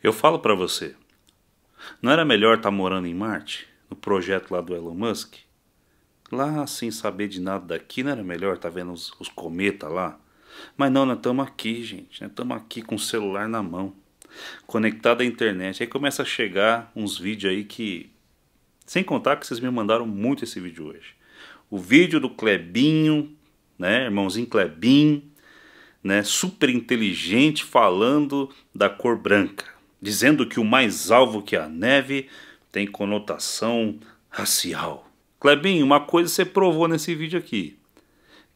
Eu falo para você, não era melhor estar tá morando em Marte, no projeto lá do Elon Musk? Lá, sem saber de nada daqui, não era melhor estar tá vendo os, os cometas lá? Mas não, nós estamos aqui, gente. Nós estamos aqui com o celular na mão, conectado à internet. Aí começa a chegar uns vídeos aí que. Sem contar que vocês me mandaram muito esse vídeo hoje. O vídeo do Clebinho, né? Irmãozinho Clebinho, né? Super inteligente falando da cor branca dizendo que o mais alvo que a neve tem conotação racial. Clebinho, uma coisa você provou nesse vídeo aqui: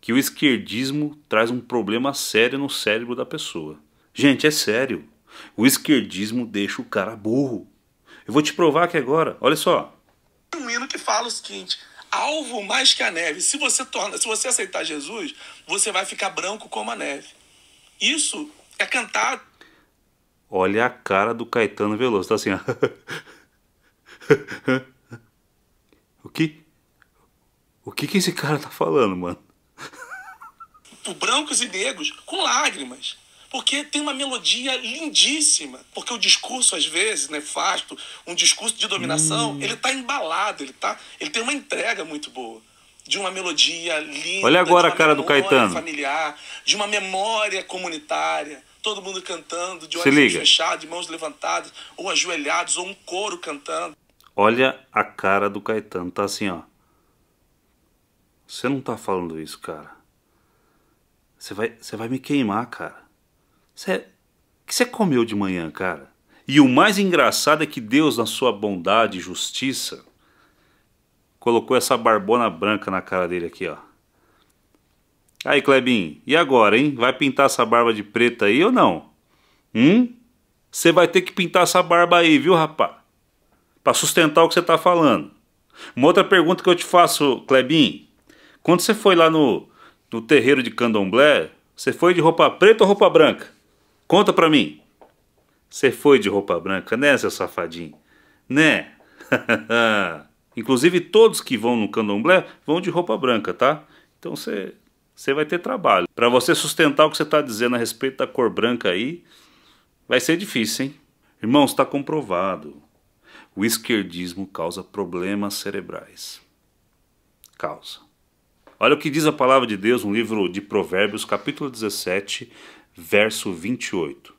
que o esquerdismo traz um problema sério no cérebro da pessoa. Gente, é sério. O esquerdismo deixa o cara burro. Eu vou te provar aqui agora, olha só. Um hino que fala o seguinte: alvo mais que a neve. Se você torna, se você aceitar Jesus, você vai ficar branco como a neve. Isso é cantar Olha a cara do Caetano Veloso, tá assim, ó. o que? O que que esse cara tá falando, mano? Brancos e negros com lágrimas. Porque tem uma melodia lindíssima. Porque o discurso, às vezes, nefasto, um discurso de dominação, hum. ele tá embalado, ele, tá, ele tem uma entrega muito boa de uma melodia linda. Olha agora a cara do Caetano. Familiar, de uma memória comunitária todo mundo cantando, de olhos fechados, de mãos levantadas, ou ajoelhados, ou um coro cantando. Olha a cara do Caetano, tá assim, ó. Você não tá falando isso, cara. Você vai, você vai me queimar, cara. Você, o que você comeu de manhã, cara? E o mais engraçado é que Deus, na sua bondade e justiça, colocou essa barbona branca na cara dele aqui, ó. Aí, Clebinho, e agora, hein? Vai pintar essa barba de preta aí ou não? Hum? Você vai ter que pintar essa barba aí, viu, rapá? Para sustentar o que você tá falando. Uma outra pergunta que eu te faço, Clebinho. Quando você foi lá no, no terreiro de candomblé, você foi de roupa preta ou roupa branca? Conta pra mim. Você foi de roupa branca, né, seu safadinho? Né? Inclusive, todos que vão no candomblé vão de roupa branca, tá? Então você você vai ter trabalho. Para você sustentar o que você está dizendo a respeito da cor branca aí, vai ser difícil, hein? Irmão, está comprovado. O esquerdismo causa problemas cerebrais. Causa. Olha o que diz a palavra de Deus no livro de Provérbios, capítulo 17, verso 28.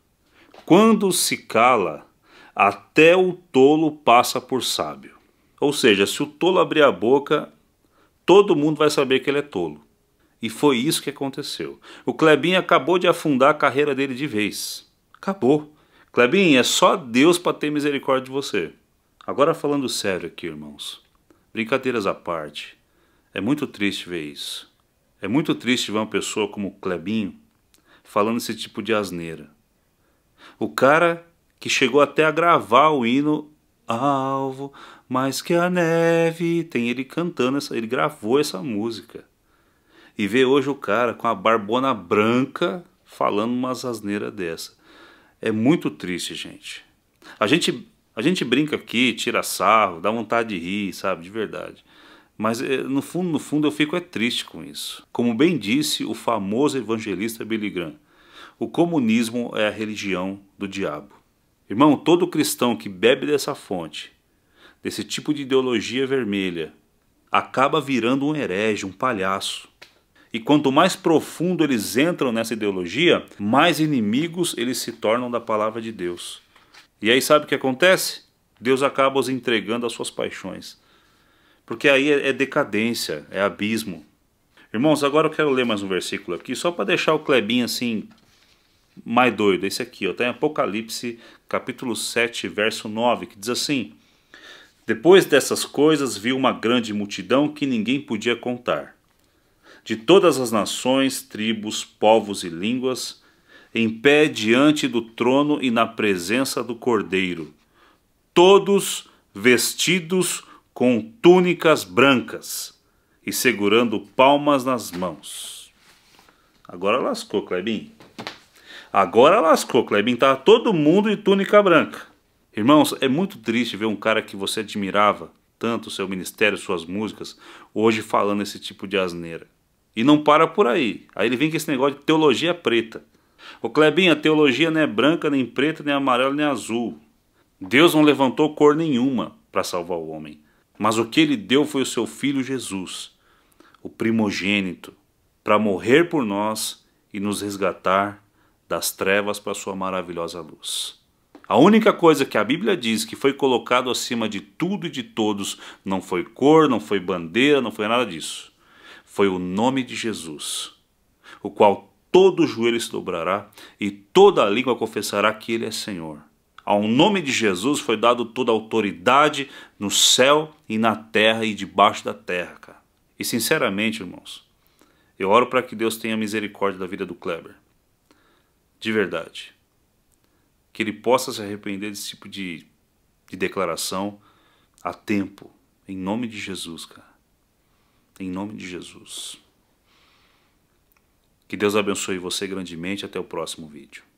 Quando se cala, até o tolo passa por sábio. Ou seja, se o tolo abrir a boca, todo mundo vai saber que ele é tolo. E foi isso que aconteceu. O Clebinho acabou de afundar a carreira dele de vez. Acabou. Clebinho, é só Deus para ter misericórdia de você. Agora falando sério aqui, irmãos. Brincadeiras à parte. É muito triste ver isso. É muito triste ver uma pessoa como o Clebinho falando esse tipo de asneira. O cara que chegou até a gravar o hino Alvo, mais que a neve, tem ele cantando essa, ele gravou essa música. E ver hoje o cara com a barbona branca falando umas asneiras dessa. É muito triste, gente. A gente a gente brinca aqui, tira sarro, dá vontade de rir, sabe, de verdade. Mas eh, no fundo, no fundo eu fico é triste com isso. Como bem disse o famoso evangelista Billy Graham, o comunismo é a religião do diabo. Irmão, todo cristão que bebe dessa fonte, desse tipo de ideologia vermelha, acaba virando um herege, um palhaço. E quanto mais profundo eles entram nessa ideologia, mais inimigos eles se tornam da palavra de Deus. E aí sabe o que acontece? Deus acaba os entregando às suas paixões. Porque aí é, é decadência, é abismo. Irmãos, agora eu quero ler mais um versículo aqui, só para deixar o Clebinho assim, mais doido. Esse aqui, ó, tá em Apocalipse, capítulo 7, verso 9, que diz assim: Depois dessas coisas, viu uma grande multidão que ninguém podia contar de todas as nações, tribos, povos e línguas, em pé diante do trono e na presença do Cordeiro, todos vestidos com túnicas brancas e segurando palmas nas mãos. Agora lascou, Klebin. Agora lascou, Klebin. Tá todo mundo em túnica branca. Irmãos, é muito triste ver um cara que você admirava tanto, seu ministério, suas músicas, hoje falando esse tipo de asneira. E não para por aí. Aí ele vem com esse negócio de teologia preta. Ô Clebinha, a teologia não é branca, nem preta, nem amarela, nem azul. Deus não levantou cor nenhuma para salvar o homem. Mas o que ele deu foi o seu filho Jesus, o primogênito, para morrer por nós e nos resgatar das trevas para sua maravilhosa luz. A única coisa que a Bíblia diz que foi colocado acima de tudo e de todos não foi cor, não foi bandeira, não foi nada disso foi o nome de Jesus, o qual todo joelho se dobrará e toda língua confessará que ele é Senhor. Ao nome de Jesus foi dado toda a autoridade no céu e na terra e debaixo da terra, cara. E sinceramente, irmãos, eu oro para que Deus tenha misericórdia da vida do Kleber. De verdade. Que ele possa se arrepender desse tipo de, de declaração a tempo. Em nome de Jesus, cara em nome de Jesus. Que Deus abençoe você grandemente. Até o próximo vídeo.